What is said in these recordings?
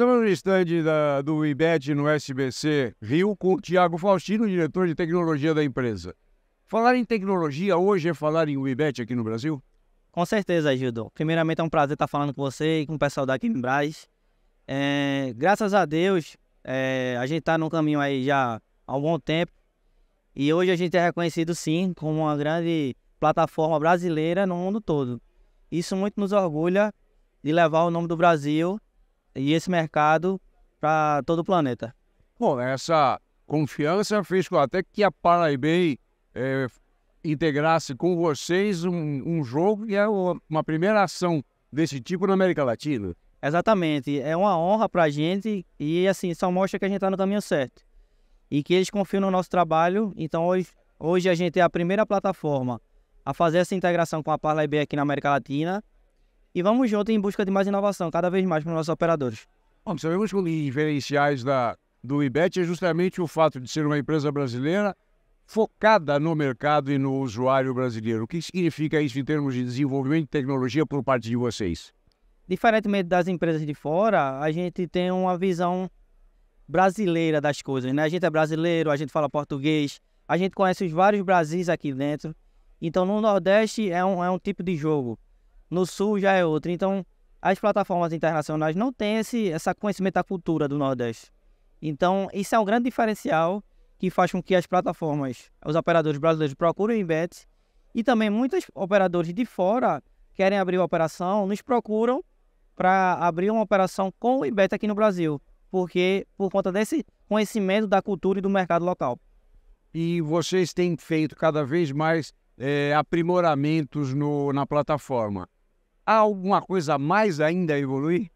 Estamos no estande do IBET no SBC Rio com o Tiago Faustino, diretor de tecnologia da empresa. Falar em tecnologia hoje é falar em IBET aqui no Brasil? Com certeza, Gildo. Primeiramente é um prazer estar falando com você e com o pessoal da Quimbraz. É, graças a Deus, é, a gente está no caminho aí já há um bom tempo. E hoje a gente é reconhecido sim como uma grande plataforma brasileira no mundo todo. Isso muito nos orgulha de levar o nome do Brasil e esse mercado para todo o planeta. Bom, essa confiança fez com até que a Paraibay é, integrasse com vocês um, um jogo que é uma primeira ação desse tipo na América Latina. Exatamente, é uma honra para a gente e assim, só mostra que a gente está no caminho certo e que eles confiam no nosso trabalho, então hoje, hoje a gente é a primeira plataforma a fazer essa integração com a Parlaib aqui na América Latina e vamos juntos em busca de mais inovação, cada vez mais para os nossos operadores. Bom, sabemos que um dos diferenciais da, do IBET é justamente o fato de ser uma empresa brasileira focada no mercado e no usuário brasileiro. O que significa isso em termos de desenvolvimento de tecnologia por parte de vocês? Diferentemente das empresas de fora, a gente tem uma visão brasileira das coisas, né? A gente é brasileiro, a gente fala português, a gente conhece os vários Brasis aqui dentro. Então, no Nordeste é um, é um tipo de jogo no sul já é outra. Então, as plataformas internacionais não têm esse essa conhecimento da cultura do Nordeste. Então, isso é um grande diferencial que faz com que as plataformas, os operadores brasileiros procurem o IBET e também muitos operadores de fora querem abrir uma operação, nos procuram para abrir uma operação com o IBET aqui no Brasil, porque por conta desse conhecimento da cultura e do mercado local. E vocês têm feito cada vez mais é, aprimoramentos no, na plataforma há alguma coisa a mais ainda a evoluir?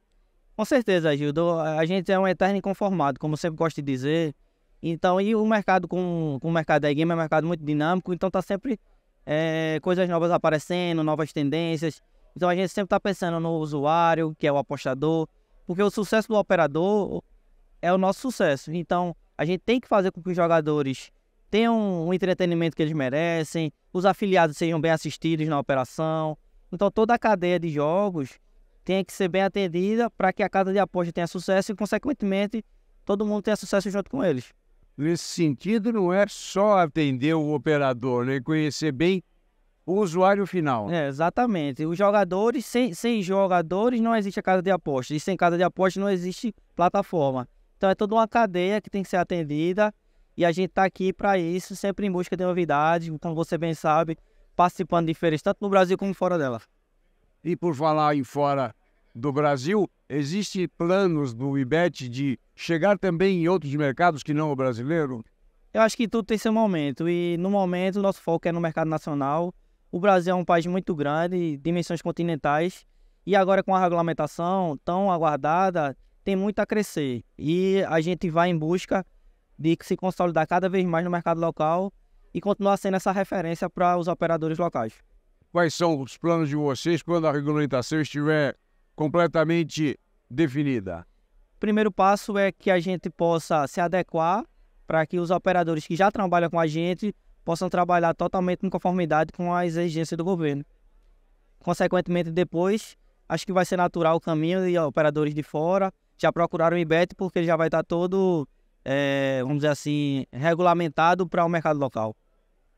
Com certeza, Gildo. A gente é um eterno inconformado, como eu sempre gosto de dizer. Então, e o mercado com, com o mercado da game é um mercado muito dinâmico, então está sempre é, coisas novas aparecendo, novas tendências. Então a gente sempre está pensando no usuário, que é o apostador, porque o sucesso do operador é o nosso sucesso. Então a gente tem que fazer com que os jogadores tenham o entretenimento que eles merecem, os afiliados sejam bem assistidos na operação, então toda a cadeia de jogos tem que ser bem atendida para que a casa de aposta tenha sucesso e, consequentemente, todo mundo tenha sucesso junto com eles. Nesse sentido, não é só atender o operador, né? Conhecer bem o usuário final. É, exatamente. Os jogadores, sem, sem jogadores não existe a casa de aposta. E sem casa de aposta não existe plataforma. Então é toda uma cadeia que tem que ser atendida. E a gente está aqui para isso, sempre em busca de novidades. Como você bem sabe, participando de feiras, tanto no Brasil como fora dela. E por falar em fora do Brasil, existem planos do IBET de chegar também em outros mercados que não o brasileiro? Eu acho que tudo tem seu momento e no momento nosso foco é no mercado nacional. O Brasil é um país muito grande, dimensões continentais e agora com a regulamentação tão aguardada tem muito a crescer e a gente vai em busca de se consolidar cada vez mais no mercado local e continuar sendo essa referência para os operadores locais. Quais são os planos de vocês quando a regulamentação estiver completamente definida? Primeiro passo é que a gente possa se adequar para que os operadores que já trabalham com a gente possam trabalhar totalmente em conformidade com a exigência do governo. Consequentemente, depois, acho que vai ser natural o caminho de operadores de fora já procuraram o IBET porque ele já vai estar todo, é, vamos dizer assim, regulamentado para o mercado local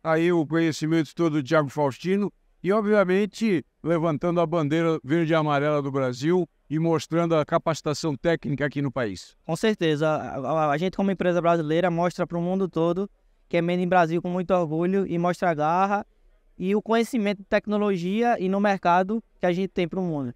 aí o conhecimento todo do Thiago Faustino e, obviamente, levantando a bandeira verde e amarela do Brasil e mostrando a capacitação técnica aqui no país. Com certeza. A, a, a gente, como empresa brasileira, mostra para o mundo todo que é Made in Brasil com muito orgulho e mostra a garra e o conhecimento de tecnologia e no mercado que a gente tem para o mundo.